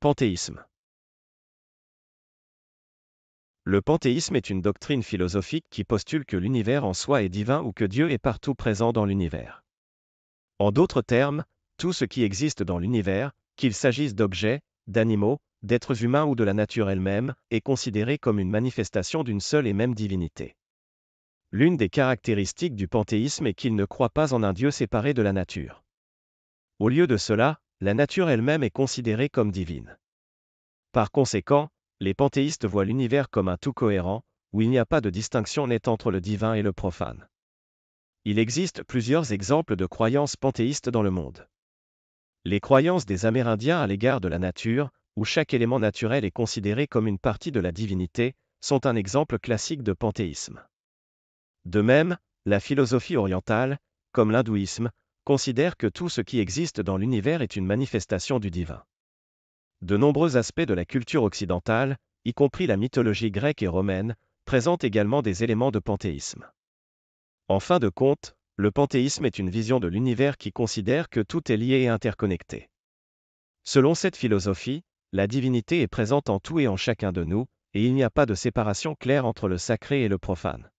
Panthéisme Le panthéisme est une doctrine philosophique qui postule que l'univers en soi est divin ou que Dieu est partout présent dans l'univers. En d'autres termes, tout ce qui existe dans l'univers, qu'il s'agisse d'objets, d'animaux, d'êtres humains ou de la nature elle-même, est considéré comme une manifestation d'une seule et même divinité. L'une des caractéristiques du panthéisme est qu'il ne croit pas en un Dieu séparé de la nature. Au lieu de cela, la nature elle-même est considérée comme divine. Par conséquent, les panthéistes voient l'univers comme un tout cohérent, où il n'y a pas de distinction nette entre le divin et le profane. Il existe plusieurs exemples de croyances panthéistes dans le monde. Les croyances des Amérindiens à l'égard de la nature, où chaque élément naturel est considéré comme une partie de la divinité, sont un exemple classique de panthéisme. De même, la philosophie orientale, comme l'hindouisme, considère que tout ce qui existe dans l'univers est une manifestation du divin. De nombreux aspects de la culture occidentale, y compris la mythologie grecque et romaine, présentent également des éléments de panthéisme. En fin de compte, le panthéisme est une vision de l'univers qui considère que tout est lié et interconnecté. Selon cette philosophie, la divinité est présente en tout et en chacun de nous, et il n'y a pas de séparation claire entre le sacré et le profane.